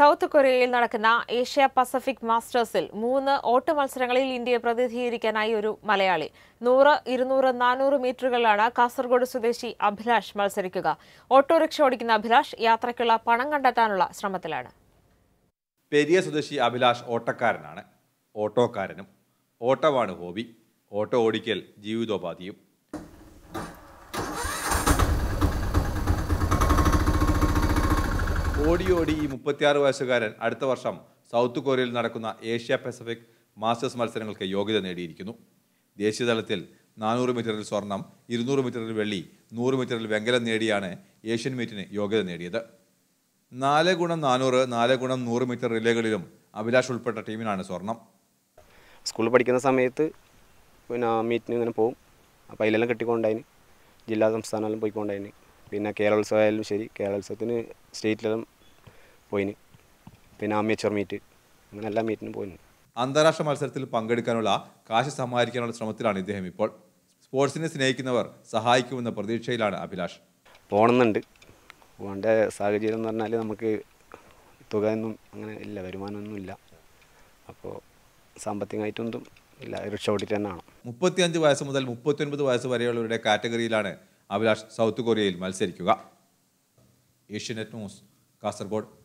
south കൊറിയയിൽ നടക്കുന്ന Asia Pacific മാസ്റ്റേഴ്സിൽ മൂന്ന് ഓട്ട മത്സരങ്ങളിൽ ഇന്ത്യയെ പ്രതിനിധീകരിക്കാനായി ഒരു മലയാളി നൂറ് ഇരുന്നൂറ് നാനൂറ് മീറ്ററുകളിലാണ് കാസർഗോഡ് സ്വദേശി അഭിലാഷ് മത്സരിക്കുക ഓട്ടോറിക്ഷ ഓടിക്കുന്ന അഭിലാഷ് യാത്രയ്ക്കുള്ള പണം കണ്ടെത്താനുള്ള ശ്രമത്തിലാണ് പെരിയ സ്വദേശി അഭിലാഷ് ഓട്ടക്കാരനാണ് ഓട്ടോക്കാരനും ഓട്ടമാണ് ഹോബി ഓട്ടോ ഓടിക്കൽ ജീവിതോപാധിയും ഓടി ഓടി ഈ മുപ്പത്തിയാറ് വയസ്സുകാരൻ അടുത്ത വർഷം സൗത്ത് കൊറിയയിൽ നടക്കുന്ന ഏഷ്യ പസഫിക് മാസ്റ്റേഴ്സ് മത്സരങ്ങൾക്ക് യോഗ്യത നേടിയിരിക്കുന്നു ദേശീയതലത്തിൽ നാനൂറ് മീറ്ററിൽ സ്വർണം ഇരുന്നൂറ് മീറ്ററിൽ വെള്ളി നൂറ് മീറ്ററിൽ വെങ്കലം നേടിയാണ് ഏഷ്യൻ മീറ്റിന് യോഗ്യത നേടിയത് നാല് ഗുണം നാനൂറ് നാല് ഗുണം നൂറ് മീറ്റർ റിലേകളിലും അഭിലാഷ് ഉൾപ്പെട്ട ടീമിനാണ് സ്വർണം സ്കൂളിൽ പഠിക്കുന്ന സമയത്ത് പിന്നെ മീറ്റിന് ഇങ്ങനെ പോകും അപ്പോൾ അതിലെല്ലാം കിട്ടിക്കൊണ്ടായിന് ജില്ലാ സംസ്ഥാനമെല്ലാം പോയിക്കൊണ്ടായിന് പിന്നെ കേരളോത്സവമായാലും ശരി കേരളോത്സവത്തിന് സ്റ്റേറ്റിലും പോയിന് പിന്നെ അമ്മച്ചർ മീറ്റ് അങ്ങനെ എല്ലാ മീറ്റിനും പോയിന് അന്താരാഷ്ട്ര മത്സരത്തിൽ പങ്കെടുക്കാനുള്ള കാശ് സമാഹരിക്കാനുള്ള ശ്രമത്തിലാണ് ഇദ്ദേഹം ഇപ്പോൾ സ്പോർട്സിനെ സ്നേഹിക്കുന്നവർ സഹായിക്കുമെന്ന പ്രതീക്ഷയിലാണ് അഭിലാഷ് പോകണമെന്നുണ്ട് പോകേണ്ട സാഹചര്യം എന്ന് പറഞ്ഞാൽ നമുക്ക് തുക ഒന്നും അങ്ങനെ ഇല്ല ഇല്ല അപ്പോൾ സാമ്പത്തികമായിട്ടൊന്നും ഇല്ല റിക്ഷ ഓടിച്ച് തന്നെയാണ് മുപ്പത്തിയഞ്ച് വയസ്സ് മുതൽ മുപ്പത്തിയൊൻപത് വയസ്സ് വരെയുള്ളവരുടെ കാറ്റഗറിയിലാണ് അഭിലാഷ് സൗത്ത് കൊറിയയിൽ മത്സരിക്കുക ഏഷ്യനെറ്റ് ന്യൂസ് കാസർഗോഡ്